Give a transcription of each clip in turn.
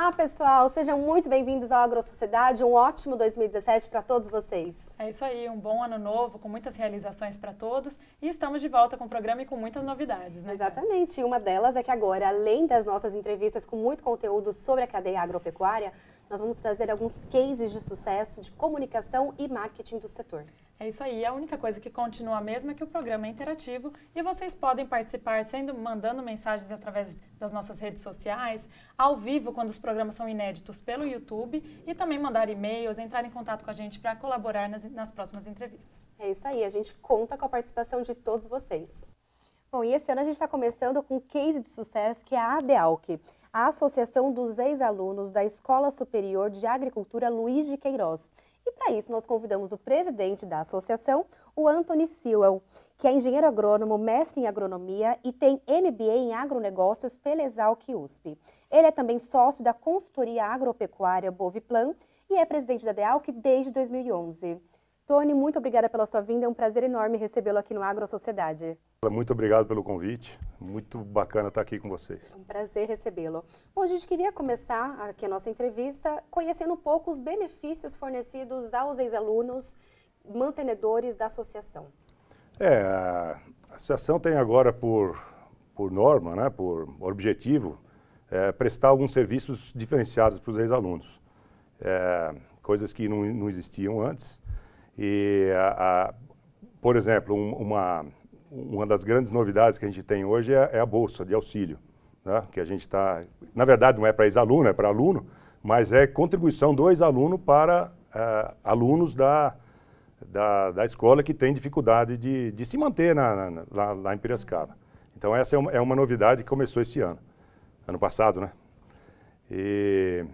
Olá, pessoal! Sejam muito bem-vindos ao Sociedade. Um ótimo 2017 para todos vocês. É isso aí, um bom ano novo, com muitas realizações para todos. E estamos de volta com o programa e com muitas novidades, né? Exatamente. E Uma delas é que agora, além das nossas entrevistas com muito conteúdo sobre a cadeia agropecuária, nós vamos trazer alguns cases de sucesso de comunicação e marketing do setor. É isso aí. A única coisa que continua mesmo é que o programa é interativo e vocês podem participar sendo mandando mensagens através das nossas redes sociais, ao vivo quando os programas são inéditos pelo YouTube e também mandar e-mails, entrar em contato com a gente para colaborar nas, nas próximas entrevistas. É isso aí. A gente conta com a participação de todos vocês. Bom, e esse ano a gente está começando com um case de sucesso que é a ADEALC a Associação dos Ex-Alunos da Escola Superior de Agricultura Luiz de Queiroz. E para isso nós convidamos o presidente da associação, o Anthony Sewell, que é engenheiro agrônomo, mestre em agronomia e tem MBA em agronegócios pela Exalc USP. Ele é também sócio da consultoria agropecuária Boviplan e é presidente da DEALC desde 2011. Tony, muito obrigada pela sua vinda. É um prazer enorme recebê-lo aqui no Agro Sociedade. Muito obrigado pelo convite. Muito bacana estar aqui com vocês. É um prazer recebê-lo. Bom, a gente queria começar aqui a nossa entrevista conhecendo um pouco os benefícios fornecidos aos ex-alunos mantenedores da associação. É, a associação tem agora por, por norma, né, por objetivo, é, prestar alguns serviços diferenciados para os ex-alunos. É, coisas que não, não existiam antes. E, a, a, por exemplo, um, uma, uma das grandes novidades que a gente tem hoje é, é a bolsa de auxílio, né? que a gente está, na verdade não é para ex-aluno, é para aluno, mas é contribuição do ex-aluno para uh, alunos da, da, da, escola que tem dificuldade de, de se manter na, na, lá, lá, em Piracicaba. Então essa é uma, é uma novidade que começou esse ano, ano passado, né? E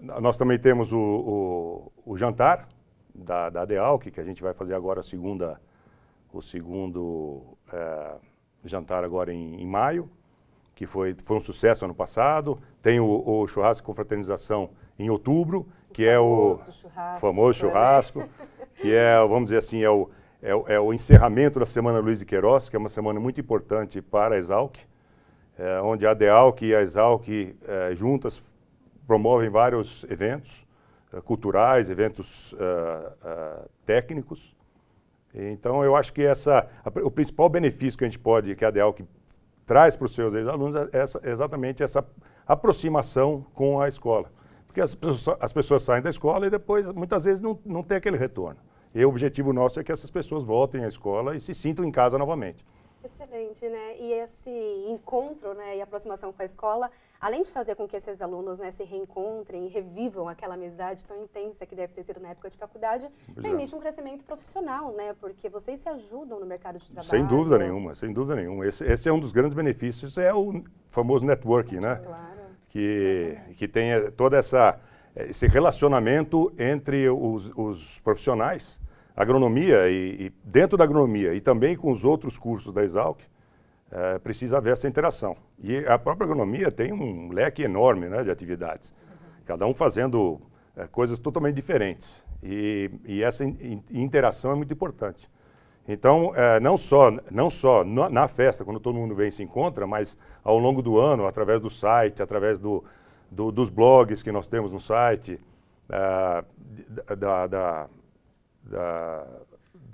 nós também temos o, o, o jantar, da, da que a gente vai fazer agora a segunda, o segundo é, jantar agora em, em, maio, que foi, foi um sucesso ano passado. Tem o, o churrasco com confraternização em outubro, que o é o churrasco, famoso né? churrasco, né? que é, vamos dizer assim, é o, é o, é, o encerramento da Semana Luiz de Queiroz, que é uma semana muito importante para a Exalc, é, onde a DEALC e a Exalc é, juntas promovem vários eventos. Eh, culturais, eventos eh, eh, técnicos. Então, eu acho que essa, a, o principal benefício que a gente pode, que a DEALC traz para os seus alunos é essa, é exatamente essa aproximação com a escola. Porque as, as pessoas saem da escola e depois, muitas vezes, não, não tem aquele retorno. E o objetivo nosso é que essas pessoas voltem à escola e se sintam em casa novamente. Excelente, né? E esse encontro né, e aproximação com a escola, além de fazer com que esses alunos né, se reencontrem e revivam aquela amizade tão intensa que deve ter sido na época de faculdade, pois é. permite é. um crescimento profissional, né? Porque vocês se ajudam no mercado de trabalho. Sem dúvida nenhuma, sem dúvida nenhuma. Esse, esse é um dos grandes benefícios, é o famoso networking, né? Claro. Que, que tem toda essa esse relacionamento entre os, os profissionais agronomia e, e, dentro da agronomia e também com os outros cursos da Exalc, é, precisa haver essa interação. E a própria agronomia tem um leque enorme né, de atividades, cada um fazendo é, coisas totalmente diferentes. E, e essa in, interação é muito importante. Então, é, não só, não só na, na festa, quando todo mundo vem e se encontra, mas ao longo do ano, através do site, através do, do, dos blogs que nós temos no site, da, da, da da,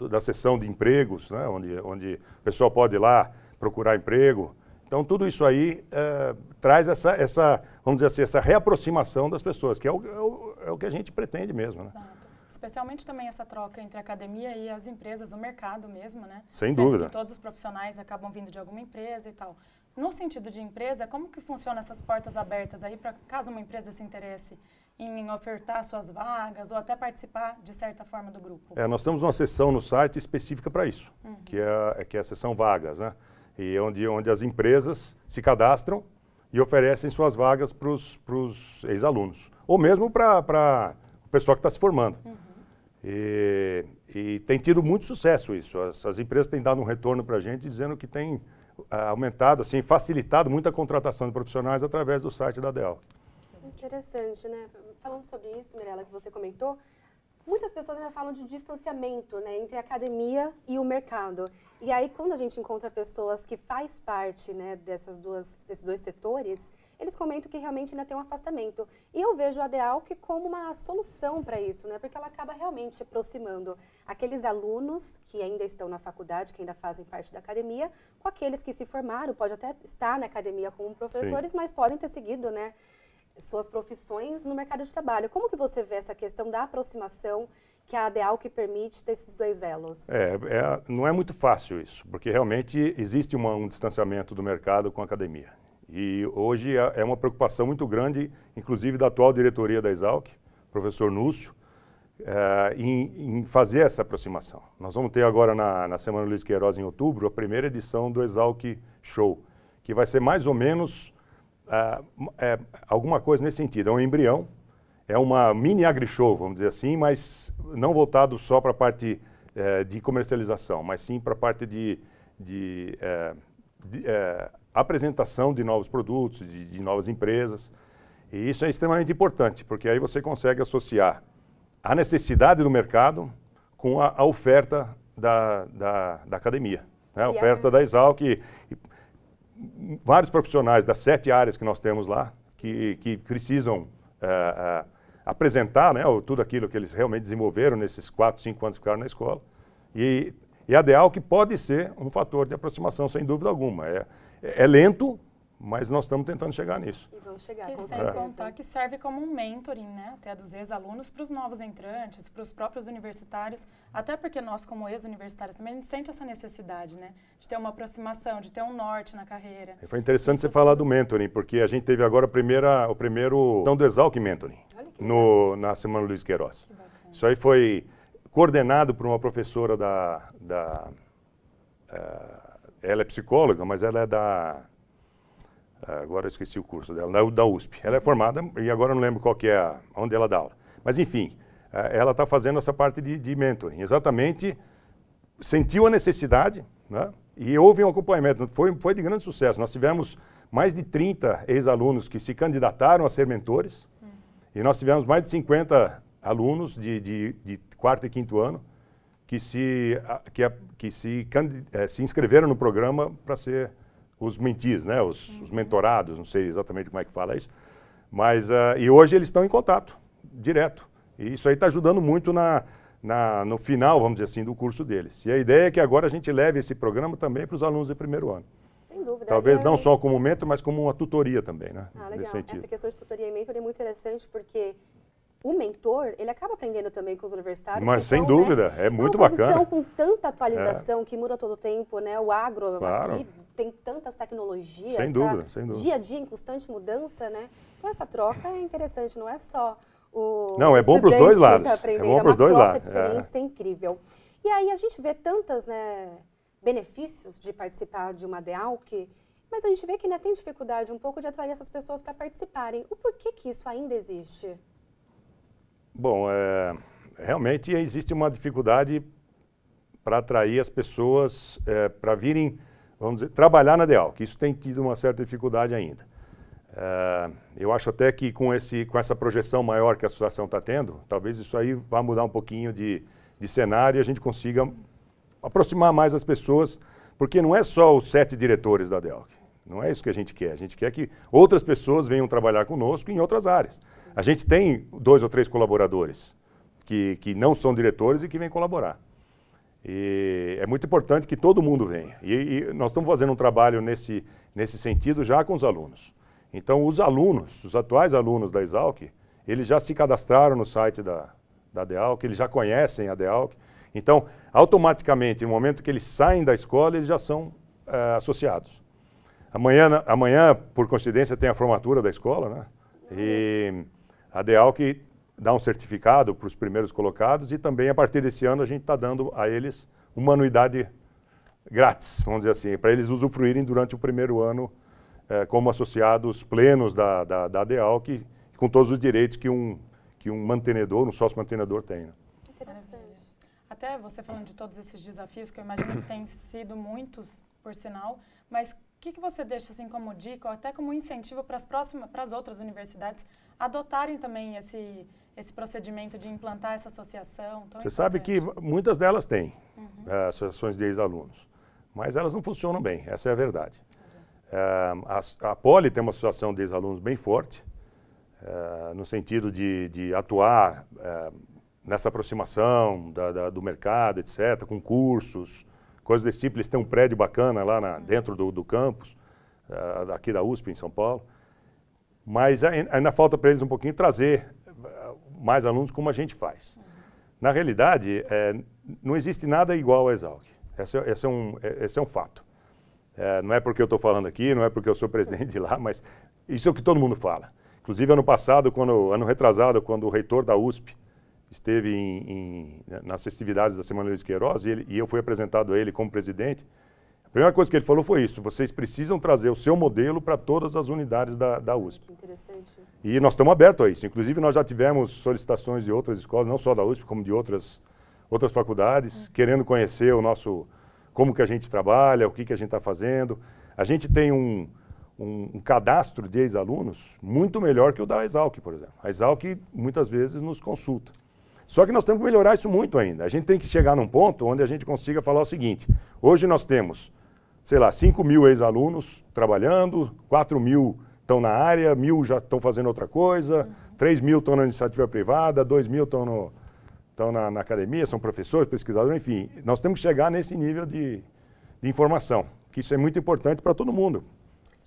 da sessão de empregos, né, onde, onde o pessoal pode ir lá procurar emprego. Então, tudo isso aí é, traz essa, essa, vamos dizer assim, essa reaproximação das pessoas, que é o, é o, é o que a gente pretende mesmo. Né? Exato especialmente também essa troca entre a academia e as empresas, o mercado mesmo, né? Sem dúvida. todos os profissionais acabam vindo de alguma empresa e tal. No sentido de empresa, como que funciona essas portas abertas aí para caso uma empresa se interesse em ofertar suas vagas ou até participar de certa forma do grupo? É, nós temos uma sessão no site específica para isso, uhum. que, é, a, é que é a sessão vagas, né? E onde, onde as empresas se cadastram e oferecem suas vagas para os ex-alunos, ou mesmo para o pessoal que está se formando. Uhum. E, e, tem tido muito sucesso isso. As, as empresas têm dado um retorno para a gente dizendo que tem ah, aumentado, assim, facilitado muito a contratação de profissionais através do site da Dell. Interessante, né? Falando sobre isso, Mirella, que você comentou, muitas pessoas ainda falam de distanciamento né, entre a academia e o mercado. E aí, quando a gente encontra pessoas que faz parte né, dessas duas, desses dois setores, eles comentam que realmente ainda tem um afastamento. E eu vejo a DEALC como uma solução para isso, né? porque ela acaba realmente aproximando aqueles alunos que ainda estão na faculdade, que ainda fazem parte da academia, com aqueles que se formaram, pode até estar na academia como professores, Sim. mas podem ter seguido né, suas profissões no mercado de trabalho. Como que você vê essa questão da aproximação que a ADEAL que permite desses dois elos? É, é, não é muito fácil isso, porque realmente existe uma, um distanciamento do mercado com a academia. E hoje é, é uma preocupação muito grande, inclusive da atual diretoria da Exalc, professor Núcio, é, em, em, fazer essa aproximação. Nós vamos ter agora na, na Semana Luiz Queiroz, em outubro, a primeira edição do Exalc Show, que vai ser mais ou menos ah, é, alguma coisa nesse sentido. É um embrião, é uma mini agri-show, vamos dizer assim, mas não voltado só para a parte é, de comercialização, mas sim para a parte de, de, é, de é, apresentação de novos produtos, de, de, novas empresas. E isso é extremamente importante, porque aí você consegue associar a necessidade do mercado com a, a oferta da, da, da academia, né? a oferta da Exalc. E, e, vários profissionais das sete áreas que nós temos lá, que, que precisam eh, eh, apresentar né, tudo aquilo que eles realmente desenvolveram nesses quatro, cinco anos que ficaram na escola. E, e a DEAL que pode ser um fator de aproximação, sem dúvida alguma. É, é lento, mas nós estamos tentando chegar nisso. E vão chegar. E sem contar que serve como um mentoring, né? Até dos ex-alunos para os novos entrantes, para os próprios universitários. Até porque nós, como ex-universitários, também a gente sente essa necessidade, né? De ter uma aproximação, de ter um norte na carreira. Foi interessante você falar do mentoring, porque a gente teve agora a primeira, o primeiro então do Exalc Mentoring no, na Semana Luiz Queiroz. Que Isso aí foi coordenado por uma professora da... da uh, ela é psicóloga, mas ela é da ah, agora eu esqueci o curso dela, da USP. Ela é formada e agora não lembro qual que é, a, onde ela dá aula. Mas enfim, ah, ela está fazendo essa parte de, de, mentoring. Exatamente, sentiu a necessidade né? e houve um acompanhamento. Foi, foi de grande sucesso. Nós tivemos mais de 30 ex-alunos que se candidataram a ser mentores e nós tivemos mais de 50 alunos de, de, de quarto e quinto ano que se, ah, que, que se, eh, se inscreveram no programa para ser mentores os mentis, né? Os, uhum. os, mentorados, não sei exatamente como é que fala isso. Mas, uh, e hoje eles estão em contato direto. E isso aí está ajudando muito na, na, no final, vamos dizer assim, do curso deles. E a ideia é que agora a gente leve esse programa também para os alunos do primeiro ano. Sem dúvida. Talvez não só como mentor, mas como uma tutoria também, né? Ah, legal. Essa questão de tutoria e mentor é muito interessante porque o mentor, ele acaba aprendendo também com os universitários. Mas então, sem são, né, dúvida, né, é, é muito uma bacana. com tanta atualização é. que muda todo o tempo, né? O agro claro. aqui tem tantas tecnologias. Sem tá? dúvida, tá? sem dúvida. Dia a dia em constante mudança, né? Então essa troca é interessante, não é só o Não, é bom para os dois tá lados. é bom para é os dois lados. É. experiência é. incrível. E aí a gente vê tantas, né, benefícios de participar de uma DEALC, mas a gente vê que ainda né, tem dificuldade um pouco de atrair essas pessoas para participarem. O porquê que isso ainda existe? Bom, é, realmente existe uma dificuldade para atrair as pessoas é, para virem, vamos dizer, trabalhar na DEAL, que isso tem tido uma certa dificuldade ainda. É, eu acho até que com, esse, com essa projeção maior que a associação está tendo, talvez isso aí vá mudar um pouquinho de, de cenário e a gente consiga aproximar mais as pessoas, porque não é só os sete diretores da DEALC. Não é isso que a gente quer. A gente quer que outras pessoas venham trabalhar conosco em outras áreas. A gente tem dois ou três colaboradores que, que não são diretores e que vêm colaborar. E é muito importante que todo mundo venha. E, e nós estamos fazendo um trabalho nesse, nesse sentido já com os alunos. Então, os alunos, os atuais alunos da Exalc, eles já se cadastraram no site da, da DEALC, eles já conhecem a DEALC. Então, automaticamente, no momento que eles saem da escola, eles já são eh, associados. Amanhã, amanhã, por coincidência, tem a formatura da escola, né? E a DEAL que dá um certificado para os primeiros colocados e também a partir desse ano a gente está dando a eles uma anuidade grátis, vamos dizer assim, para eles usufruírem durante o primeiro ano eh, como associados plenos da, da, da DEAL, que, com todos os direitos que um, que um mantenedor, um sócio mantenedor tem. Né? Até você falando de todos esses desafios, que eu imagino que têm sido muitos, por sinal, mas o que, que você deixa assim como dica, ou até como incentivo para as próximas, para as outras universidades adotarem também esse, esse procedimento de implantar essa associação? Então, é Você sabe que muitas delas têm, uhum. Eh, associações de ex-alunos, mas elas não funcionam bem, essa é a verdade. Uhum. Uh, a, a Poli tem uma associação de ex-alunos bem forte, uh, no sentido de, de atuar uh, nessa aproximação da, da, do mercado, etc., com cursos, coisas desse tipo. Eles têm um prédio bacana lá na, uhum. dentro do, do campus, aqui da USP, em São Paulo. Mas ainda falta para eles um pouquinho trazer ah, mais alunos como a gente faz. Na realidade, é, não existe nada igual ao Exalc. Esse, esse, é, um, é, esse é um fato. É, não é porque eu estou falando aqui, não é porque eu sou presidente de lá, mas isso é o que todo mundo fala. Inclusive, ano passado, quando, ano retrasado, quando o reitor da USP esteve em, em, nas festividades da Semana Luiz Queiroz, e, ele, e eu fui apresentado a ele como presidente, a primeira coisa que ele falou foi isso: vocês precisam trazer o seu modelo para todas as unidades da, da USP. Interessante. E nós estamos abertos a isso. Inclusive, nós já tivemos solicitações de outras escolas, não só da USP, como de outras, outras faculdades, uhum. querendo conhecer o nosso. como que a gente trabalha, o que, que a gente está fazendo. A gente tem um, um, um cadastro de ex-alunos muito melhor que o da Exalc, por exemplo. A Exalc muitas vezes nos consulta. Só que nós temos que melhorar isso muito ainda. A gente tem que chegar num ponto onde a gente consiga falar o seguinte: hoje nós temos sei lá, 5 mil ex-alunos trabalhando, 4 mil estão na área, mil já estão fazendo outra coisa, uhum. 3 mil estão na iniciativa privada, 2 mil estão na, na, academia, são professores, pesquisadores, enfim. Nós temos que chegar nesse nível de, de informação, que isso é muito importante para todo mundo.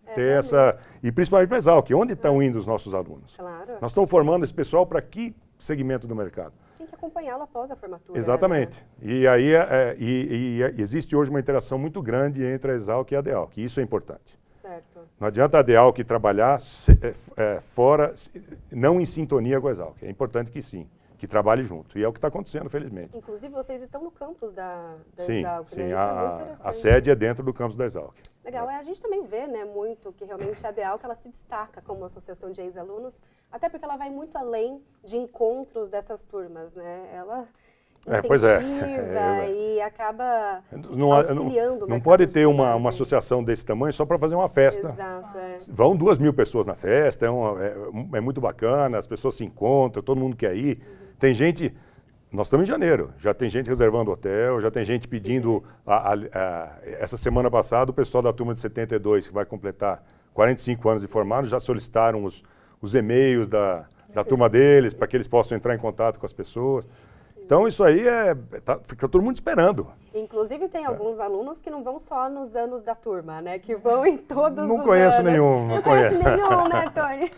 É, ter é essa, e principalmente para a Exalc, onde estão uhum. indo os nossos alunos? Claro. Nós estamos formando esse pessoal para que segmento do mercado? tem que acompanhá-lo após a formatura. Né, Exatamente. Né? E aí é, é e, e é, existe hoje uma interação muito grande entre a Exalc e a DEALC, e isso é importante. Certo. Não adianta a DEALC trabalhar se, é, é, fora, se, não em sintonia com a Exalc. É importante que sim que trabalhe junto. E é o que está acontecendo, felizmente. Inclusive, vocês estão no campus da, da sim, Exalc, né? sim, né? a, é a, sede é dentro do campus da Exalc. Legal, é. a gente também vê né, muito que realmente a DEALC ela se destaca como uma associação de ex-alunos, até porque ela vai muito além de encontros dessas turmas, né? Ela é, pois é. é, é. e acaba não, auxiliando. Não, não pode ter uma, uma associação desse tamanho só para fazer uma festa. Exato, é. Vão duas mil pessoas na festa, é, uma, é, é muito bacana, as pessoas se encontram, todo mundo quer ir. Uhum. Tem gente, nós estamos em janeiro, já tem gente reservando hotel, já tem gente pedindo. A, a, a, essa semana passada, o pessoal da turma de 72, que vai completar 45 anos de formado, já solicitaram os, os e-mails da, da turma deles, para que eles possam entrar em contato com as pessoas. Então, isso aí é. Tá, fica todo mundo esperando. Inclusive, tem é. alguns alunos que não vão só nos anos da turma, né? Que vão em todos não os conheço Nenhum, não, não conheço nenhum, né, Tony?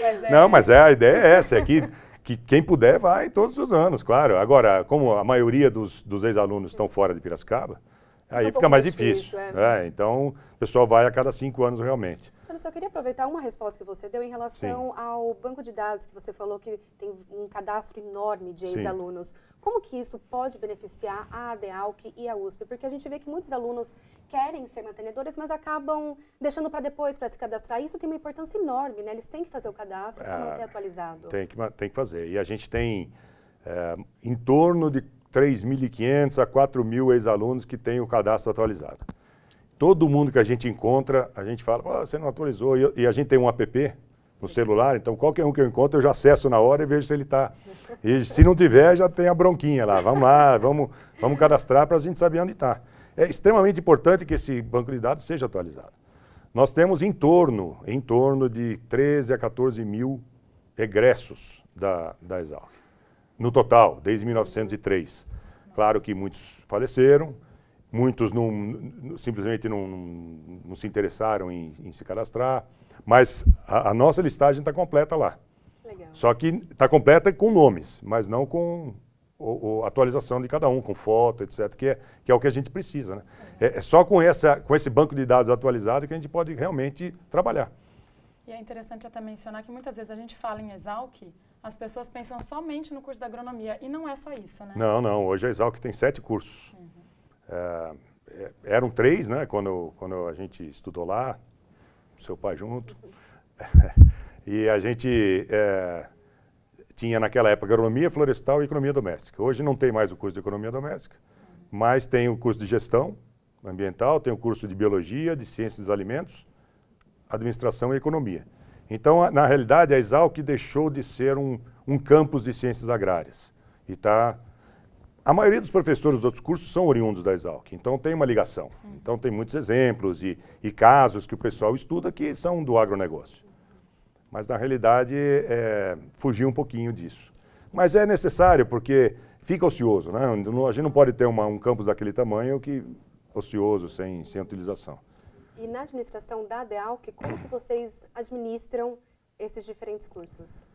mas é... Não, mas é, a ideia é essa, é que que quem puder vai todos os anos, claro. Agora, como a maioria dos, dos ex-alunos estão fora de Piracicaba, aí fica mais difícil. difícil é. É, então, o pessoal vai a cada cinco anos realmente. Eu só queria aproveitar uma resposta que você deu em relação Sim. ao banco de dados que você falou que tem um cadastro enorme de ex-alunos. Como que isso pode beneficiar a ADALC e a USP? Porque a gente vê que muitos alunos querem ser mantenedores, mas acabam deixando para depois para se cadastrar. Isso tem uma importância enorme, né? Eles têm que fazer o cadastro para ah, manter atualizado. Tem que, tem que fazer. E a gente tem é, em torno de 3.500 a 4.000 ex-alunos que têm o cadastro atualizado. Todo mundo que a gente encontra, a gente fala, oh, você não atualizou. E, e, a gente tem um app no celular, então qualquer um que eu encontro, eu já acesso na hora e vejo se ele está. E se não tiver, já tem a bronquinha lá. Vamos lá, vamos, vamos cadastrar para a gente saber onde está. É extremamente importante que esse banco de dados seja atualizado. Nós temos em torno, em torno de 13 a 14 mil egressos da, da Exalc. No total, desde 1903. Claro que muitos faleceram, muitos não, simplesmente não, não se interessaram em, em se cadastrar, mas a, a nossa listagem está completa lá. Legal. Só que está completa com nomes, mas não com o, o, atualização de cada um, com foto, etc., que é, que é o que a gente precisa. Né? É. é, é, só com, essa, com esse banco de dados atualizado que a gente pode realmente trabalhar. E é interessante até mencionar que muitas vezes a gente fala em Exalc, as pessoas pensam somente no curso da agronomia, e não é só isso, né? Não, não. Hoje a Exalc tem sete cursos. Uhum. É, é, eram três, né? Quando, quando a gente estudou lá, seu pai junto. e a gente é, tinha naquela época agronomia florestal e economia doméstica. Hoje não tem mais o curso de economia doméstica, mas tem o curso de gestão ambiental, tem o curso de biologia, de ciência dos alimentos, administração e economia. Então, na realidade, a Exalc deixou de ser um, um campus de ciências agrárias e está a maioria dos professores dos outros cursos são oriundos da Exalc, então tem uma ligação. Hum. Então tem muitos exemplos e, e casos que o pessoal estuda que são do agronegócio. Mas na realidade é, fugiu um pouquinho disso. Mas é necessário porque fica ocioso, né? A gente não pode ter uma, um campus daquele tamanho que ocioso, sem, sem utilização. E na administração da Adealc, como que vocês administram esses diferentes cursos?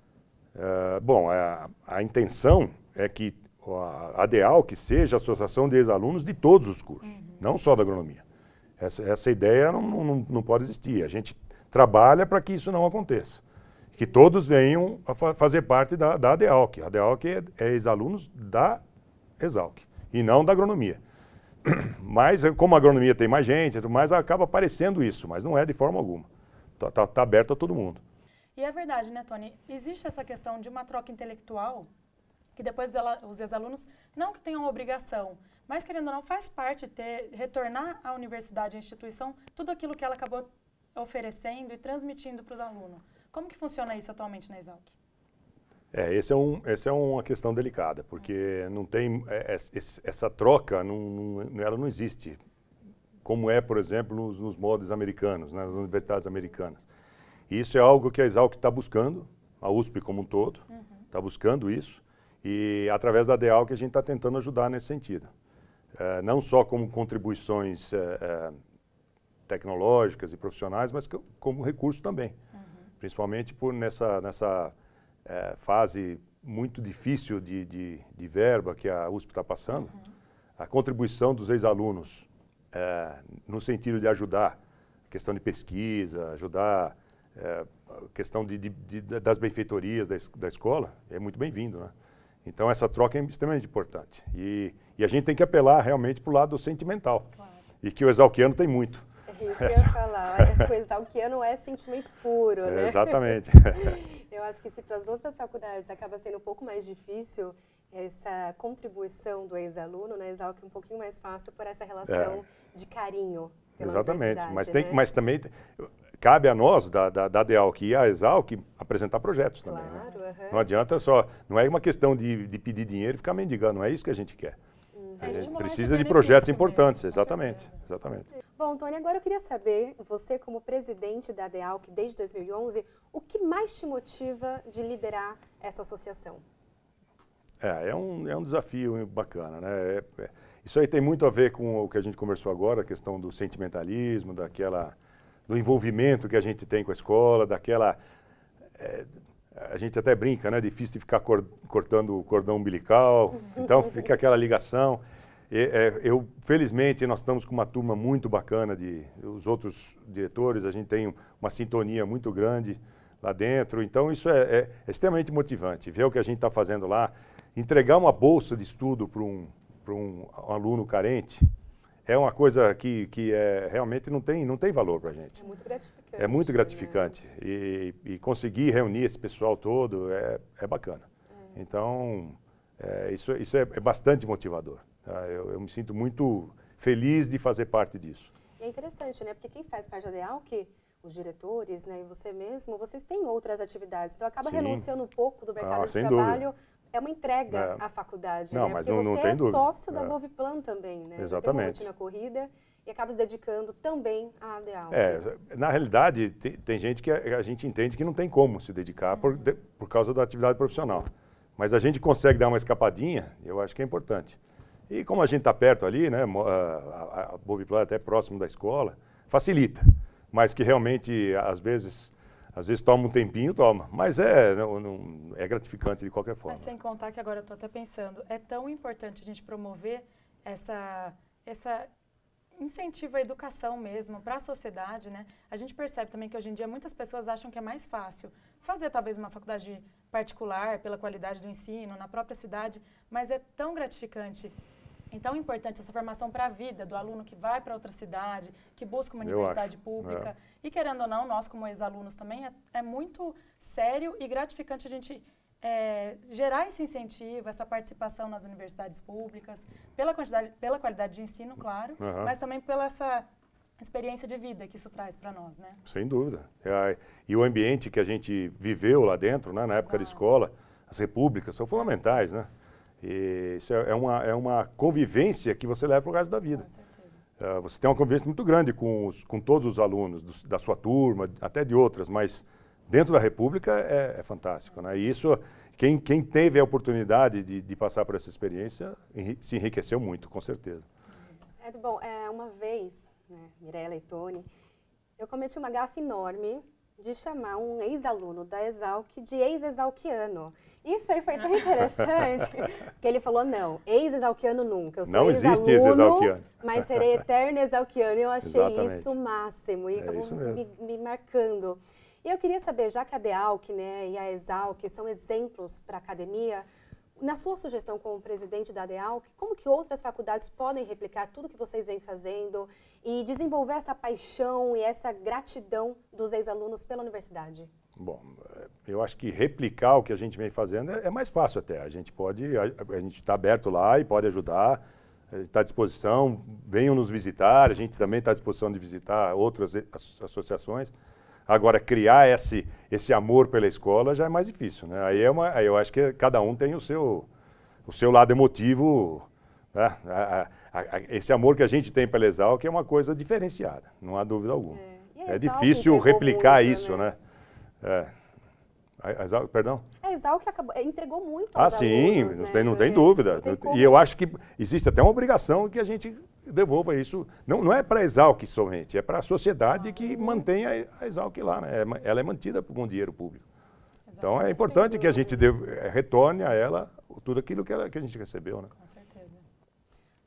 Uh, bom, a, a intenção é que a ADEAL que seja a Associação de Ex-Alunos de todos os cursos, uhum. não só da agronomia. Essa, essa ideia não, não, não pode existir. A gente trabalha para que isso não aconteça. Que todos venham a fa fazer parte da, da ADALC. A ADALC é, é ex-alunos da ESALC e não da agronomia. Mas, como a agronomia tem mais gente, mais acaba aparecendo isso, mas não é de forma alguma. Está tá, tá aberto a todo mundo. E é verdade, né, Tony? Existe essa questão de uma troca intelectual que depois os ex-alunos, não que tenham obrigação, mas querendo ou não, faz parte ter, retornar à universidade, à instituição, tudo aquilo que ela acabou oferecendo e transmitindo para os alunos. Como que funciona isso atualmente na Exalc? É, esse é um, essa é uma questão delicada, porque não tem é, é, essa troca, não, não, ela não existe, como é, por exemplo, nos, nos modos americanos, né, nas universidades americanas. E isso é algo que a Exalc está buscando, a USP como um todo uhum. está uhum. buscando isso e através da DEAL que a gente está tentando ajudar nesse sentido. É, não só como contribuições é, é tecnológicas e profissionais, mas como recurso também. Uhum. Principalmente por nessa, nessa é, fase muito difícil de, de, de, verba que a USP está passando, uhum. a contribuição dos ex-alunos é, no sentido de ajudar a questão de pesquisa, ajudar é, questão de, das benfeitorias da, es, da, escola, é muito bem-vindo. Né? Então essa troca é extremamente importante. E, e a gente tem que apelar realmente para o lado sentimental. Claro. E que o exalquiano tem muito. É isso que eu ia falar. o exalquiano é sentimento puro, né? É, exatamente. eu acho que se para as outras faculdades acaba sendo um pouco mais difícil essa contribuição do ex-aluno, né? Exalque um pouquinho mais fácil por essa relação é. de carinho. Exatamente, mas, tem, né? mas também cabe a nós, da, da, da DEALC e a ESALC, apresentar projetos também. Né? Claro, né? uhum. Não adianta só, não é uma questão de, de pedir dinheiro e ficar mendigando, não é isso que a gente quer. Uhum. A é gente precisa de projetos importantes, né? exatamente, exatamente. Bom, Tony, agora eu queria saber, você como presidente da DEALC desde 2011, o que mais te motiva de liderar essa associação? É, é um, é um desafio bacana, né? É, é, isso aí tem muito a ver com o que a gente conversou agora, a questão do sentimentalismo, daquela do envolvimento que a gente tem com a escola, daquela. É, a gente até brinca, né? Difícil de ficar cor, cortando o cordão umbilical, uhum. então fica aquela ligação. E, é, eu, felizmente, nós estamos com uma turma muito bacana de os outros diretores, a gente tem uma sintonia muito grande lá dentro, então isso é, é, é extremamente motivante, ver o que a gente está fazendo lá, entregar uma bolsa de estudo para um, um aluno carente, é uma coisa que, que é, realmente não tem, não tem valor para a gente. É muito gratificante. É muito né? gratificante. Né? E, e, conseguir reunir esse pessoal todo é, é bacana. É. Então, é, isso, isso é, é, bastante motivador. Tá? Eu, eu, me sinto muito feliz de fazer parte disso. E é interessante, né? Porque quem faz parte da DEALC, os diretores, né, e você mesmo, vocês têm outras atividades. Então, acaba Sim. renunciando um pouco do mercado ah, de trabalho dúvida é uma entrega é. à faculdade, não, né? Mas Porque não, não você tem é dúvida. sócio da é. Boviplan também, né? Então, Exatamente. Tem uma na corrida e acaba se dedicando também à ADA. É, na realidade, tem, tem gente que a, a, gente entende que não tem como se dedicar uhum. por, de, por causa da atividade profissional. Mas a gente consegue dar uma escapadinha, eu acho que é importante. E como a gente está perto ali, né, a, a, a Boviplan é até próximo da escola, facilita. Mas que realmente, às vezes, às vezes toma um tempinho, toma. Mas é, não, né, não, é gratificante de qualquer forma. Mas sem contar que agora eu estou até pensando, é tão importante a gente promover essa, essa incentiva educação mesmo para a sociedade, né? A gente percebe também que hoje em dia muitas pessoas acham que é mais fácil fazer talvez uma faculdade particular pela qualidade do ensino na própria cidade, mas é tão gratificante então é importante essa formação para a vida do aluno que vai para outra cidade, que busca uma Eu universidade acho, pública. É. E querendo ou não, nós como ex-alunos também, é, é, muito sério e gratificante a gente é, gerar esse incentivo, essa participação nas universidades públicas, pela, quantidade, pela qualidade de ensino, claro, uhum. mas também pela essa experiência de vida que isso traz para nós, né? Sem dúvida. É, e o ambiente que a gente viveu lá dentro, né, na Exato. época da escola, as repúblicas são fundamentais, né? E isso é, é uma, é uma convivência que você leva para o resto da vida. Uh, você tem uma convivência muito grande com, os, com todos os alunos do, da sua turma, até de outras, mas dentro da República é, é fantástico. Né? E isso, quem, quem teve a oportunidade de, de passar por essa experiência enri se enriqueceu muito, com certeza. é bom, é, uma vez, né, Mirella e Tony, eu cometi uma gafa enorme de chamar um ex-aluno da Exalc de ex-exalquiano. Isso aí foi tão interessante, que ele falou, não, ex-exalquiano nunca, eu sou não existe ex-exalquiano. mas serei eterno exalquiano, e eu achei Exatamente. isso o máximo, e é acabou me, me, marcando. E eu queria saber, já que a DEALC né, e a Exalc são exemplos para a academia, na sua sugestão como presidente da ADEAL, como que outras faculdades podem replicar tudo que vocês vêm fazendo e desenvolver essa paixão e essa gratidão dos ex-alunos pela universidade? Bom, é, eu acho que replicar o que a gente vem fazendo é, é mais fácil até. A gente pode, a gente está aberto lá e pode ajudar, está à disposição, venham nos visitar, a gente também está à disposição de visitar outras associações. Agora, criar esse, esse amor pela escola já é mais difícil, né? Aí, é uma, aí eu acho que cada um tem o seu, o seu lado emotivo, né? a, a, a, esse amor que a gente tem pela Exalc é uma coisa diferenciada, não há dúvida alguma. É, é difícil replicar muito, isso, né? né? É. Exalc, perdão? A Exalc acabou, é, entregou muito Ah, sim, alunos, não, né? tem, não tem é, dúvida. Não tem e eu acho que existe até uma obrigação que a gente devolva isso. Não, não é para a Exalc somente, é para a sociedade que ah. mantém a, Exalc lá. Né? É ela é mantida com dinheiro público. Exatamente. Então é importante que a gente deve, eh, retorne a ela tudo aquilo que, ela, que a gente recebeu. Né? Com certeza.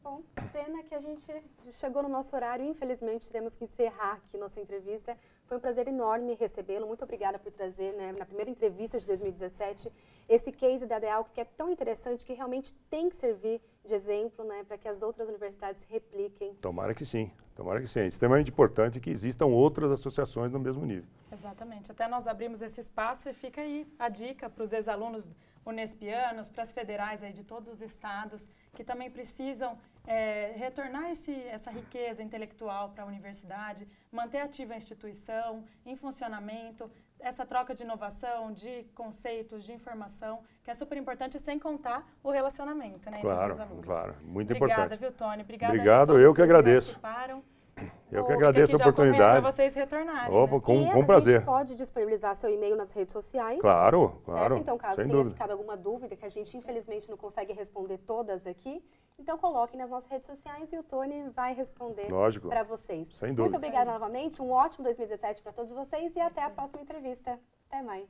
Bom, pena que a gente chegou no nosso horário, infelizmente temos que encerrar aqui nossa entrevista. Foi um prazer enorme recebê-lo, muito obrigada por trazer né, na primeira entrevista de 2017 esse case da DEAL que é tão interessante que realmente tem que servir de exemplo né, para que as outras universidades repliquem. Tomara que sim, tomara que sim. É extremamente importante que existam outras associações no mesmo nível. Exatamente. Até nós abrimos esse espaço e fica aí a dica para os ex-alunos unespianos, para as federais aí de todos os estados, que também precisam é, retornar esse, essa riqueza intelectual para a universidade, manter ativa a instituição, em funcionamento, essa troca de inovação, de conceitos, de informação, que é super importante, sem contar o relacionamento, né? Claro, claro. Muito Obrigada, importante. Obrigada, viu, Tony? Obrigada Obrigado, eu que agradeço. Eu que agradeço a oportunidade. para vocês retornarem. Opa, né? com, e com prazer. A gente pode disponibilizar seu e-mail nas redes sociais. Claro, claro. Certo? Então, caso tenha dúvida. ficado alguma dúvida, que a gente infelizmente não consegue responder todas aqui, então coloque nas nossas redes sociais e o Tony vai responder para vocês. Sem dúvida. Muito obrigada novamente, um ótimo 2017 para todos vocês e até a próxima entrevista. Até mais.